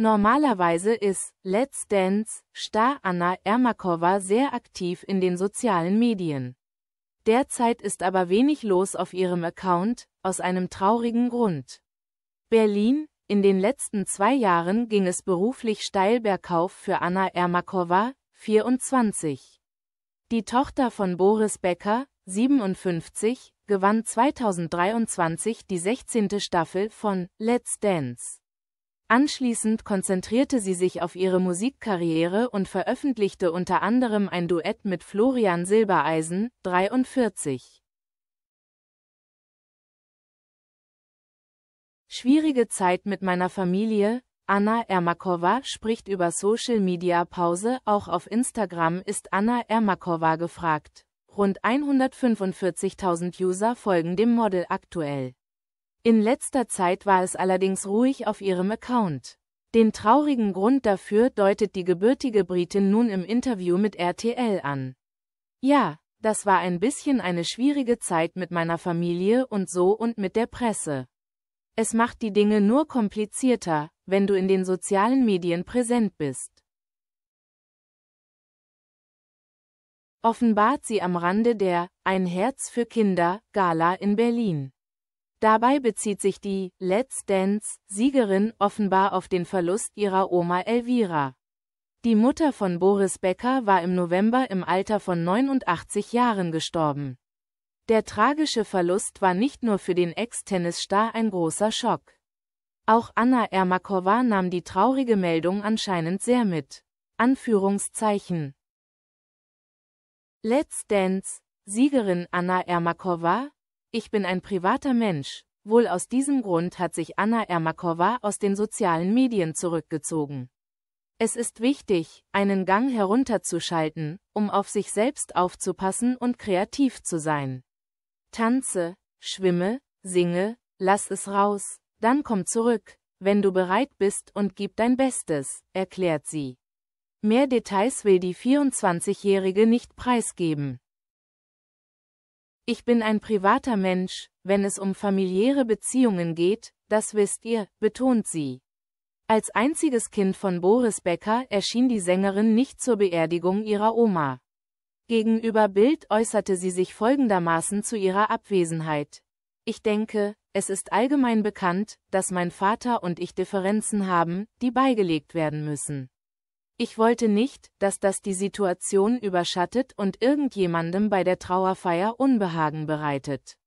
Normalerweise ist Let's Dance Star Anna Ermakova sehr aktiv in den sozialen Medien. Derzeit ist aber wenig los auf ihrem Account, aus einem traurigen Grund. Berlin, in den letzten zwei Jahren ging es beruflich steil bergauf für Anna Ermakova, 24. Die Tochter von Boris Becker, 57, gewann 2023 die 16. Staffel von Let's Dance. Anschließend konzentrierte sie sich auf ihre Musikkarriere und veröffentlichte unter anderem ein Duett mit Florian Silbereisen, 43. Schwierige Zeit mit meiner Familie, Anna Ermakova spricht über Social Media Pause, auch auf Instagram ist Anna Ermakova gefragt. Rund 145.000 User folgen dem Model aktuell. In letzter Zeit war es allerdings ruhig auf ihrem Account. Den traurigen Grund dafür deutet die gebürtige Britin nun im Interview mit RTL an. Ja, das war ein bisschen eine schwierige Zeit mit meiner Familie und so und mit der Presse. Es macht die Dinge nur komplizierter, wenn du in den sozialen Medien präsent bist. Offenbart sie am Rande der Ein Herz für Kinder Gala in Berlin. Dabei bezieht sich die Let's Dance-Siegerin offenbar auf den Verlust ihrer Oma Elvira. Die Mutter von Boris Becker war im November im Alter von 89 Jahren gestorben. Der tragische Verlust war nicht nur für den Ex-Tennisstar ein großer Schock. Auch Anna Ermakova nahm die traurige Meldung anscheinend sehr mit. Anführungszeichen. Let's Dance, Siegerin Anna Ermakova, ich bin ein privater Mensch. Wohl aus diesem Grund hat sich Anna Ermakova aus den sozialen Medien zurückgezogen. Es ist wichtig, einen Gang herunterzuschalten, um auf sich selbst aufzupassen und kreativ zu sein. Tanze, schwimme, singe, lass es raus, dann komm zurück, wenn du bereit bist und gib dein Bestes, erklärt sie. Mehr Details will die 24-Jährige nicht preisgeben. Ich bin ein privater Mensch, wenn es um familiäre Beziehungen geht, das wisst ihr, betont sie. Als einziges Kind von Boris Becker erschien die Sängerin nicht zur Beerdigung ihrer Oma. Gegenüber Bild äußerte sie sich folgendermaßen zu ihrer Abwesenheit. Ich denke, es ist allgemein bekannt, dass mein Vater und ich Differenzen haben, die beigelegt werden müssen. Ich wollte nicht, dass das die Situation überschattet und irgendjemandem bei der Trauerfeier Unbehagen bereitet.